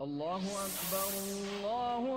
الله أكبر الله